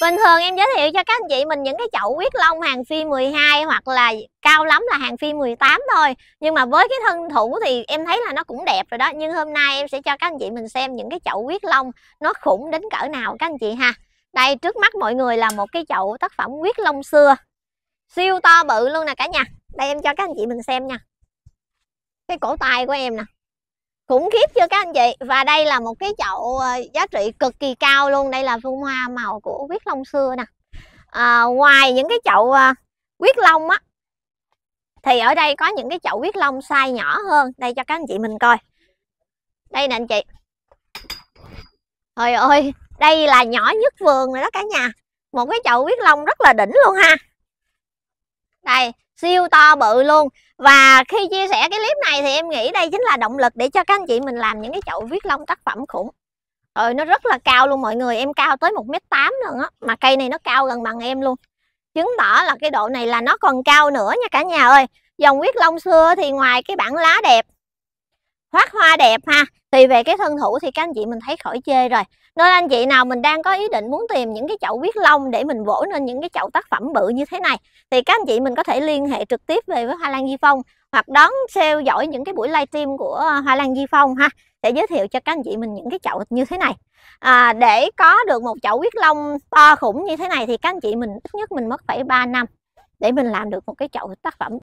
Bình thường em giới thiệu cho các anh chị mình những cái chậu huyết long hàng phi 12 hoặc là cao lắm là hàng phi 18 thôi Nhưng mà với cái thân thủ thì em thấy là nó cũng đẹp rồi đó Nhưng hôm nay em sẽ cho các anh chị mình xem những cái chậu huyết long nó khủng đến cỡ nào các anh chị ha Đây trước mắt mọi người là một cái chậu tác phẩm huyết long xưa Siêu to bự luôn nè cả nhà Đây em cho các anh chị mình xem nha Cái cổ tay của em nè khủng khiếp chưa các anh chị và đây là một cái chậu ờ, giá trị cực kỳ cao luôn đây là phương hoa màu của quyết long xưa nè à, ngoài những cái chậu ờ, quyết long á thì ở đây có những cái chậu quyết long size nhỏ hơn đây cho các anh chị mình coi đây nè anh chị trời ơi đây là nhỏ nhất vườn rồi đó cả nhà một cái chậu quyết long rất là đỉnh luôn ha đây siêu to bự luôn và khi chia sẻ cái clip này thì em nghĩ đây chính là động lực để cho các anh chị mình làm những cái chậu viết lông tác phẩm khủng rồi nó rất là cao luôn mọi người em cao tới một m tám luôn á mà cây này nó cao gần bằng em luôn chứng tỏ là cái độ này là nó còn cao nữa nha cả nhà ơi dòng huyết long xưa thì ngoài cái bản lá đẹp phát hoa đẹp ha thì về cái thân thủ thì các anh chị mình thấy khỏi chê rồi nên anh chị nào mình đang có ý định muốn tìm những cái chậu huyết long để mình vỗ nên những cái chậu tác phẩm bự như thế này thì các anh chị mình có thể liên hệ trực tiếp về với Hoa Lan Di Phong hoặc đón theo dõi những cái buổi livestream của Hoa Lan Di Phong ha để giới thiệu cho các anh chị mình những cái chậu như thế này à, để có được một chậu huyết long to khủng như thế này thì các anh chị mình ít nhất mình mất phải 3 năm để mình làm được một cái chậu tác phẩm